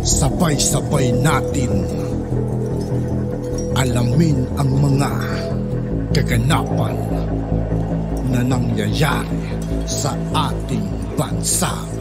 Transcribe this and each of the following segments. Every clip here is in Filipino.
Sabay-sabay natin alamin ang mga kaganapan na nangyayari sa ating bansa.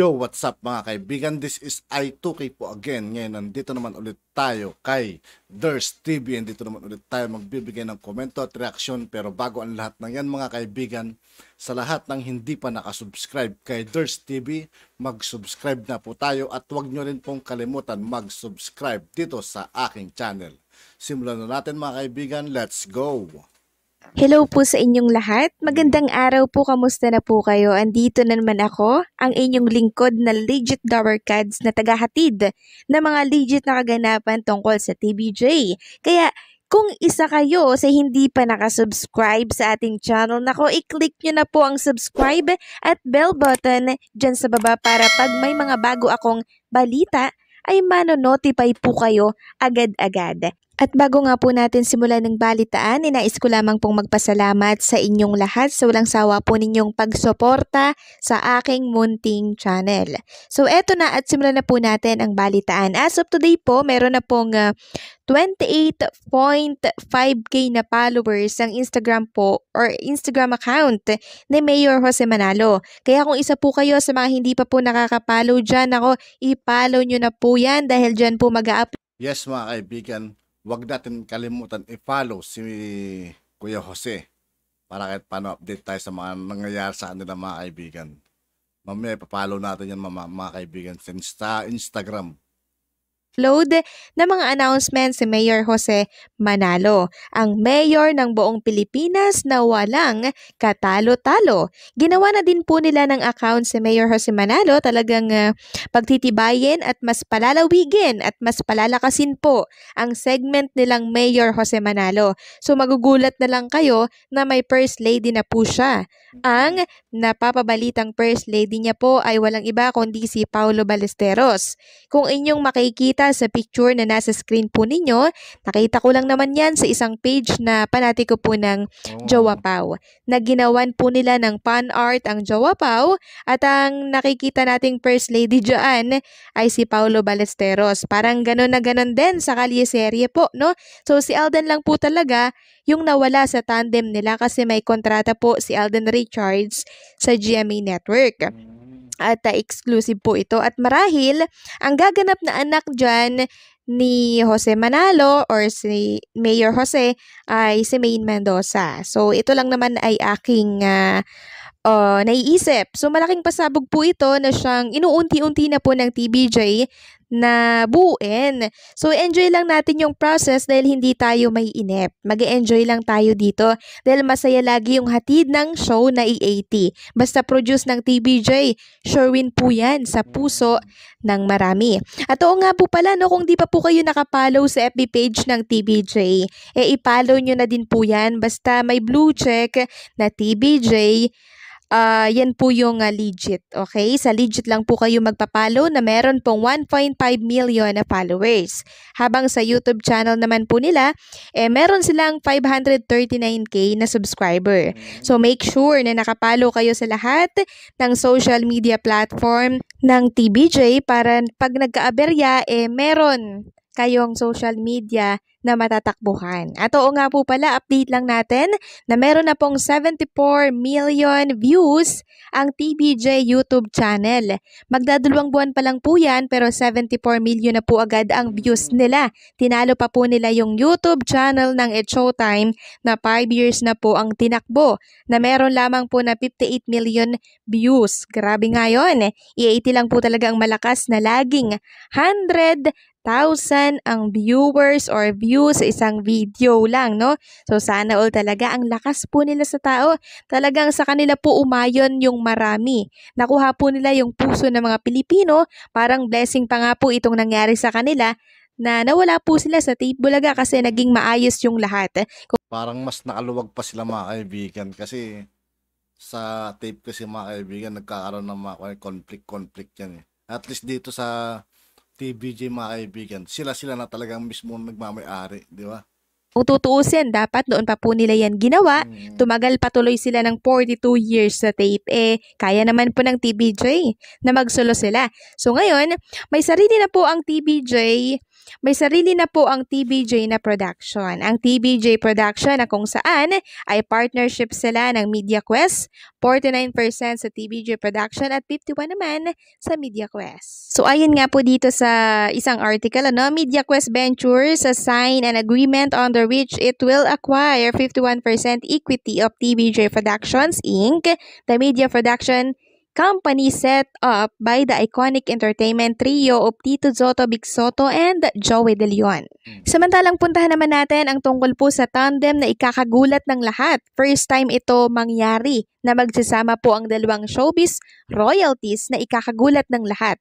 Yo, what's up mga kaibigan? This is I2K po again. Ngayon, nandito naman ulit tayo kay Durs TV. And dito naman ulit tayo magbibigay ng komento at reaksyon. Pero bago ang lahat ng yan mga kaibigan, sa lahat ng hindi pa nakasubscribe kay Durs TV, mag-subscribe na po tayo at huwag nyo rin pong kalimutan mag-subscribe dito sa aking channel. Simulan na natin mga kaibigan. Let's go! Hello po sa inyong lahat. Magandang araw po. Kamusta na po kayo? Andito na naman ako, ang inyong lingkod na legit Dower Cads na tagahatid ng mga legit na kaganapan tungkol sa TBJ. Kaya kung isa kayo sa hindi pa nakasubscribe sa ating channel, nako i-click nyo na po ang subscribe at bell button dyan sa baba para pag may mga bago akong balita ay manonotify po kayo agad-agad. At bago nga po natin simulan ng balitaan, inais ko lamang pong magpasalamat sa inyong lahat sa walang sawa po ninyong pagsuporta sa aking munting channel. So eto na at simulan na po natin ang balitaan. As of today po, meron na pong uh, ah, 28.5k na followers ang Instagram po or Instagram account ni Mayor Jose Manalo. Kaya kung isa po kayo sa mga hindi pa po nakaka-follow dyan, ako, i-follow nyo na po yan dahil dyan po mag-upload. Yes mga kaibigan, wag natin kalimutan i-follow si Kuya Jose para kahit paano update tayo sa mga nangyayari sa kanila mga kaibigan. Mamaya ipapalo natin yan mga, mga kaibigan sa Insta, Instagram nag-upload ng mga announcement si Mayor Jose Manalo, ang mayor ng buong Pilipinas na walang katalo-talo. Ginawa na din po nila ng account si Mayor Jose Manalo talagang uh, pagtitibayin at mas palalawigin at mas palalakasin po ang segment nilang Mayor Jose Manalo. So magugulat na lang kayo na may First Lady na po siya. Ang napapabalitang First Lady niya po ay walang iba kundi si Paulo Balesteros. Kung inyong makikita sa picture na nasa screen po ninyo. Nakita ko lang naman yan sa isang page na panati ko po ng oh. Jawapaw. Naginawan po nila ng fan art ang Jawapaw at ang nakikita nating First Lady dyan ay si Paolo Balesteros. Parang ganun na ganun din sa kalye serye po, no? So si Alden lang po talaga yung nawala sa tandem nila kasi may kontrata po si Alden Richards sa GMA Network. Hmm at uh, exclusive po ito. At marahil, ang gaganap na anak dyan ni Jose Manalo or si Mayor Jose ay si Maine Mendoza. So ito lang naman ay aking uh, uh, naiisip. So malaking pasabog po ito na siyang inuunti-unti na po ng TBJ na buuin. So enjoy lang natin yung process dahil hindi tayo may inip. mag enjoy lang tayo dito dahil masaya lagi yung hatid ng show na E80. Basta produce ng TBJ, sure win po yan sa puso ng marami. At oo nga po pala, no, kung di pa po kayo nakapollow sa FB page ng TBJ, eh ipollow nyo na din po yan basta may blue check na TBJ uh, yan po yung uh, legit. Okay? Sa legit lang po kayo magpapalo na meron pong 1.5 million na followers. Habang sa YouTube channel naman po nila, eh, meron silang 539k na subscriber. Mm. So make sure na nakapalo kayo sa lahat ng social media platform ng TBJ para pag nagkaaberya, eh meron kayong social media na matatakbuhan. At oo nga po pala, update lang natin na meron na pong 74 million views ang TBJ YouTube channel. Magdadalawang buwan pa lang po yan pero 74 million na po agad ang views nila. Tinalo pa po nila yung YouTube channel ng It Showtime na 5 years na po ang tinakbo na meron lamang po na 58 million views. Grabe nga yun. EAT lang po talaga ang malakas na laging 100 1,000 ang viewers or views sa isang video lang, no? So sana all talaga ang lakas po nila sa tao. Talagang sa kanila po umayon yung marami. Nakuha po nila yung puso ng mga Pilipino. Parang blessing pa nga po itong nangyari sa kanila na nawala po sila sa tape bulaga kasi naging maayos yung lahat. Parang mas nakaluwag pa sila mga kaibigan kasi sa tape kasi mga kaibigan nagkakaroon ng mga conflict-conflict yan eh. At least dito sa TBJ mga kaibigan, sila-sila na talagang mismo nagmamayari, di ba? Kung tutuusin, dapat doon pa po nila yan ginawa. Hmm. Tumagal patuloy sila ng 42 years sa tape. Eh, kaya naman po ng TBJ na magsolo sila. So ngayon, may sarili na po ang TBJ may sarili na po ang TBJ na production. Ang TBJ production na kung saan ay partnership sila ng MediaQuest, 49% sa TBJ production at 51 naman sa MediaQuest. So ayun nga po dito sa isang article, ano, MediaQuest Ventures sign an agreement under which it will acquire 51% equity of TBJ Productions Inc., the media production company set up by the iconic entertainment trio of Tito Zotto, Bigsoto and Joey De Leon. Mm. Samantalang puntahan naman natin ang tungkol po sa tandem na ikakagulat ng lahat. First time ito mangyari na magsasama po ang dalawang showbiz royalties na ikakagulat ng lahat.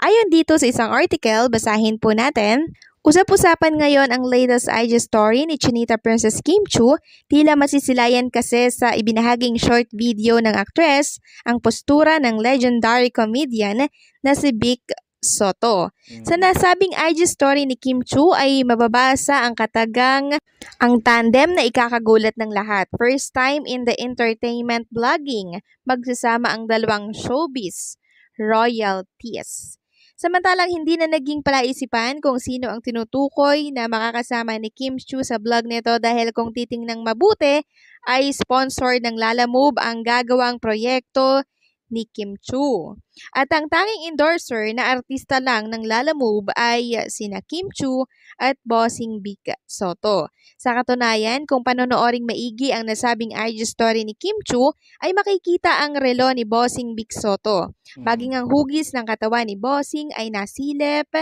Ayon dito sa isang article, basahin po natin, Usap-usapan ngayon ang latest IG story ni Chinita Princess Kim Chu, tila masisilayan kasi sa ibinahaging short video ng actress ang postura ng legendary comedian na si Vic Soto. Hmm. Sa nasabing IG story ni Kim Chu ay mababasa ang katagang ang tandem na ikakagulat ng lahat. First time in the entertainment vlogging, magsasama ang dalawang showbiz royalties. Samantalang hindi na naging palaisipan kung sino ang tinutukoy na makakasama ni Kim Chu sa vlog nito dahil kung titingnan mabuti ay sponsor ng Lala Move ang gagawang proyekto ni Kim Chu. At ang tanging endorser na artista lang ng Lala Move ay uh, sina Kim Chu at Bossing Big Soto. Sa katunayan, kung panonooding maigi ang nasabing IG story ni Kim Chu, ay makikita ang relo ni Bossing Big Soto. Hmm. Maging ang hugis ng katawan ni Bossing ay nasilip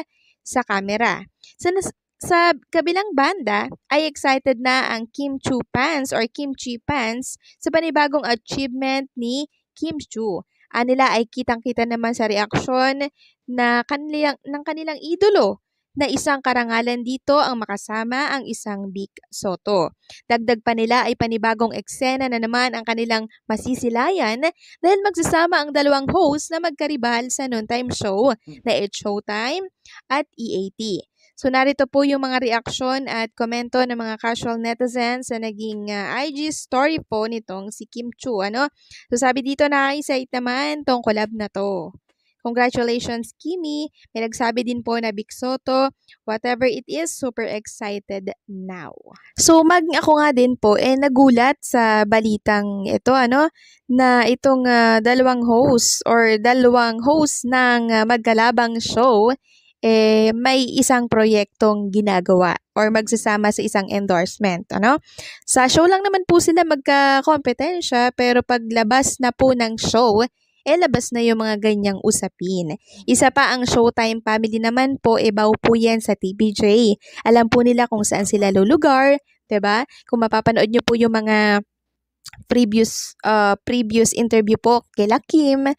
sa camera. Sa, nas- sa kabilang banda, ay excited na ang Kim Chu Pants or Kimchi fans sa panibagong achievement ni Kim Chu uh, nila ay kitang-kita naman sa reaksyon na kanilang, ng kanilang idolo na isang karangalan dito ang makasama ang isang Big Soto. Dagdag pa nila ay panibagong eksena na naman ang kanilang masisilayan dahil magsasama ang dalawang host na magkaribal sa noontime show na It's Showtime at EAT. So narito po yung mga reaction at komento ng mga casual netizens sa naging uh, ah, IG story po nitong si Kim Chu. Ano? So sabi dito na isa naman tong collab na to. Congratulations, Kimi! May nagsabi din po na Big Soto, whatever it is, super excited now. So, mag ako nga din po, eh, nagulat sa balitang ito, ano, na itong uh, dalawang host or dalawang host ng uh, magkalabang show, eh, may isang proyektong ginagawa or magsasama sa isang endorsement. Ano? Sa show lang naman po sila magkakompetensya pero paglabas na po ng show, eh labas na yung mga ganyang usapin. Isa pa ang Showtime family naman po, ibaw po yan sa TBJ. Alam po nila kung saan sila lulugar, ba? Diba? Kung mapapanood nyo po yung mga previous uh, previous interview po kay Lakim,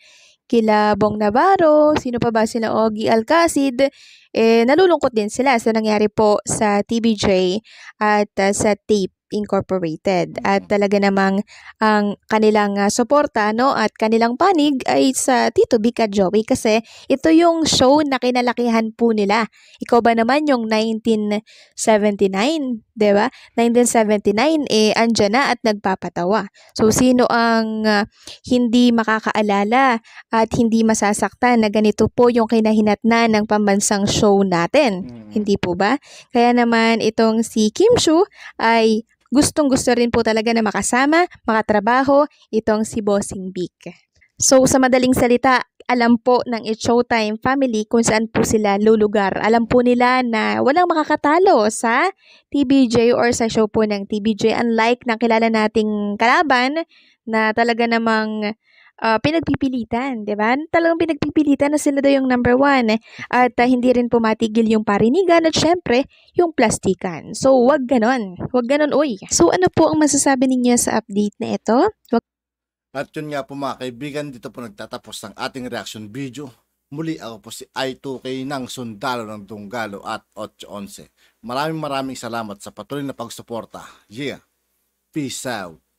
kila Bong Navarro, sino pa ba sila Ogie Alcacid, eh nalulungkot din sila sa nangyari po sa TBJ at uh, sa tape Incorporated. At mm. talaga namang ang kanilang uh, suporta no at kanilang panig ay sa Tito Bika Joey kasi ito yung show na kinalakihan po nila. Ikaw ba naman yung 1979, 'di ba? 1979 eh andyan na at nagpapatawa. So sino ang uh, hindi makakaalala at hindi masasaktan na ganito po yung kinahinatnan ng pambansang show natin. Mm. Hindi po ba? Kaya naman itong si Kim Shu ay gustong gusto rin po talaga na makasama, makatrabaho itong si Bossing Big. So sa madaling salita, alam po ng It's Showtime family kung saan po sila lulugar. Alam po nila na walang makakatalo sa TBJ or sa show po ng TBJ. Unlike na kilala nating kalaban na talaga namang uh, pinagpipilitan, di ba? Talagang pinagpipilitan na sila daw yung number one. Eh. At uh, hindi rin pumatigil yung parinigan at syempre, yung plastikan. So, wag ganon. Wag ganon, uy. So, ano po ang masasabi ninyo sa update na ito? Wag... At yun nga po mga kaibigan, dito po nagtatapos ang ating reaction video. Muli ako po si I2K ng Sundalo ng Dunggalo at 811. Maraming maraming salamat sa patuloy na pagsuporta. Yeah! Peace out!